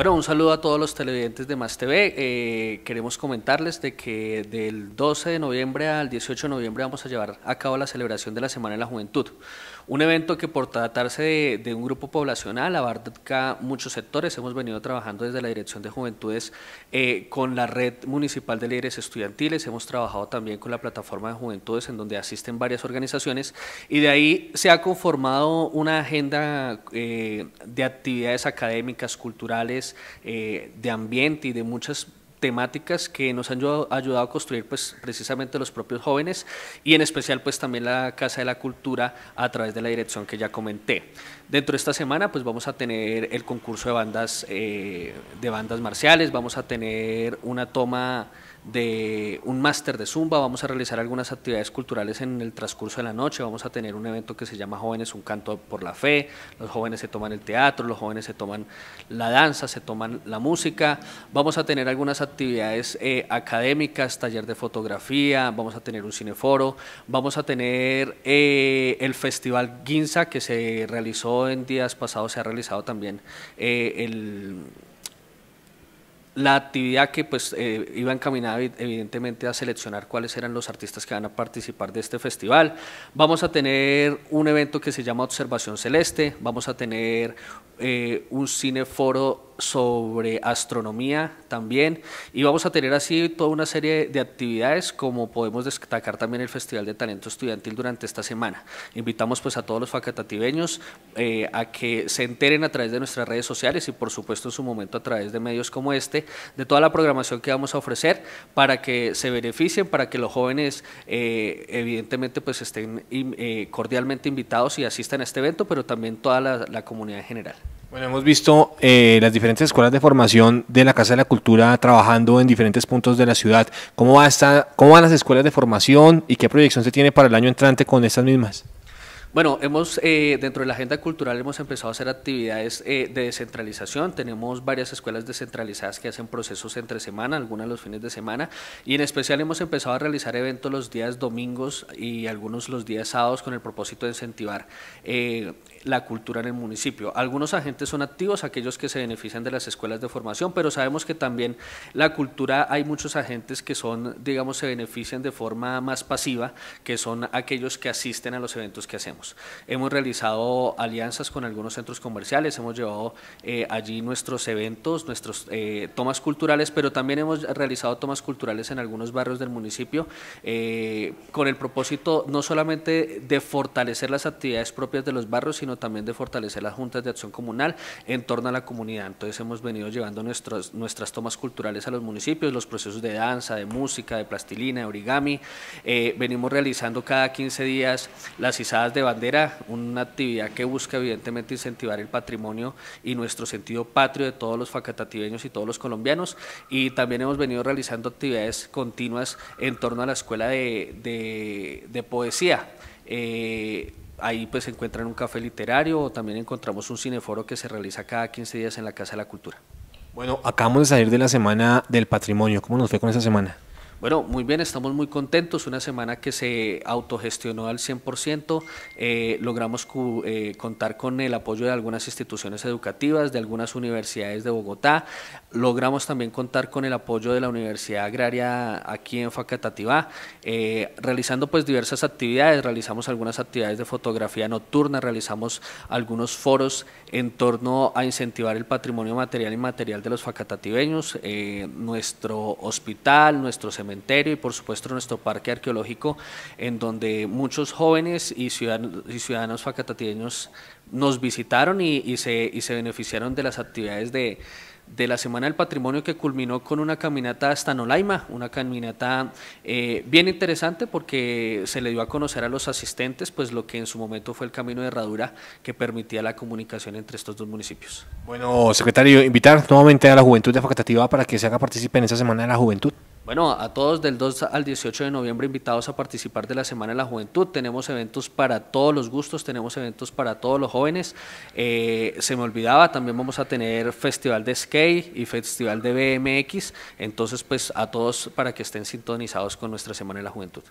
Bueno, un saludo a todos los televidentes de Más TV. Eh, queremos comentarles de que del 12 de noviembre al 18 de noviembre vamos a llevar a cabo la celebración de la Semana de la Juventud. Un evento que por tratarse de, un grupo poblacional abarca muchos sectores. Hemos venido trabajando desde la Dirección de Juventudes eh, con la Red Municipal de Líderes Estudiantiles. Hemos trabajado también con la Plataforma de Juventudes en donde asisten varias organizaciones y de ahí se ha conformado una agenda eh, de actividades académicas, culturales, eh, de ambiente y de muchas temáticas que nos han ayudado, a construir pues, precisamente los propios jóvenes y en especial pues, también la Casa de la Cultura a través de la dirección que ya comenté. Dentro de esta semana pues, vamos a tener el concurso de bandas, eh, de bandas marciales, vamos a tener una toma de un máster de Zumba, vamos a realizar algunas actividades culturales en el transcurso de la noche, vamos a tener un evento que se llama Jóvenes un canto por la fe, los jóvenes se toman el teatro, los jóvenes se toman la danza, se toman la música, vamos a tener algunas actividades actividades eh, académicas, taller de fotografía, vamos a tener un cineforo, vamos a tener eh, el Festival Ginza que se realizó en días pasados, se ha realizado también eh, el la actividad que pues eh, iba encaminada evidentemente a seleccionar cuáles eran los artistas que van a participar de este festival. Vamos a tener un evento que se llama Observación Celeste, vamos a tener eh, un cineforo sobre astronomía también y vamos a tener así toda una serie de actividades como podemos destacar también el Festival de Talento Estudiantil durante esta semana. Invitamos pues a todos los facatativeños eh, a que se enteren a través de nuestras redes sociales y por supuesto en su momento a través de medios como este de toda la programación que vamos a ofrecer para que se beneficien, para que los jóvenes eh, evidentemente pues estén eh, cordialmente invitados y asistan a este evento, pero también toda la, comunidad en general. Bueno, hemos visto eh, las diferentes escuelas de formación de la Casa de la Cultura trabajando en diferentes puntos de la ciudad. ¿Cómo van las escuelas de formación y qué proyección se tiene para el año entrante con estas mismas? Bueno, hemos eh, dentro de la agenda cultural hemos empezado a hacer actividades eh, de descentralización. Tenemos varias escuelas descentralizadas que hacen procesos entre semana, algunas los fines de semana, y en especial hemos empezado a realizar eventos los días domingos y algunos los días sábados con el propósito de incentivar eh, la cultura en el municipio. Algunos agentes son activos, aquellos que se benefician de las escuelas de formación, pero sabemos que también la cultura hay muchos agentes que son, digamos, se benefician de forma más pasiva, que son aquellos que asisten a los eventos que hacemos. Hemos realizado alianzas con algunos centros comerciales, hemos llevado eh, allí nuestros eventos, nuestras eh, tomas culturales, pero también hemos realizado tomas culturales en algunos barrios del municipio eh, con el propósito no solamente de fortalecer las actividades propias de los barrios, sino también de fortalecer las juntas de acción comunal en torno a la comunidad. Entonces hemos venido llevando nuestros, nuestras tomas culturales a los municipios, los procesos de danza, de música, de plastilina, de origami. venimos realizando cada 15 días las izadas de bandera, una actividad que busca evidentemente incentivar el patrimonio y nuestro sentido patrio de todos los facatativeños y todos los colombianos. Y también hemos venido realizando actividades continuas en torno a la escuela de, poesía. Eh, ahí pues se encuentran un café literario o también encontramos un cineforo que se realiza cada 15 días en la Casa de la Cultura. Bueno, acabamos de salir de la Semana del Patrimonio. ¿Cómo nos fue con esa semana? Bueno, muy bien, estamos muy contentos. Una semana que se autogestionó al 100%. Eh, logramos eh, contar con el apoyo de algunas instituciones educativas, de algunas universidades de Bogotá. Logramos también contar con el apoyo de la Universidad Agraria aquí en Facatativá, eh, realizando pues diversas actividades. Realizamos algunas actividades de fotografía nocturna, realizamos algunos foros en torno a incentivar el patrimonio material y material de los facatativeños, nuestro hospital, nuestro seminario y por supuesto nuestro parque arqueológico, en donde muchos jóvenes y ciudadanos, y ciudadanos nos visitaron y, se, y se beneficiaron de las actividades de, la Semana del Patrimonio que culminó con una caminata hasta Nolaima, una caminata eh, bien interesante porque se le dio a conocer a los asistentes pues lo que en su momento fue el camino de herradura que permitía la comunicación entre estos dos municipios. Bueno, secretario, invitar nuevamente a la juventud de Facatativa para que se haga participar en esa Semana de la Juventud. Bueno, a todos del 2 al 18 de noviembre invitados a participar de la Semana de la Juventud. Tenemos eventos para todos los gustos, tenemos eventos para todos los jóvenes. Eh, se me olvidaba, también vamos a tener Festival de Skate y Festival de BMX. Entonces, pues a todos para que estén sintonizados con nuestra Semana de la Juventud.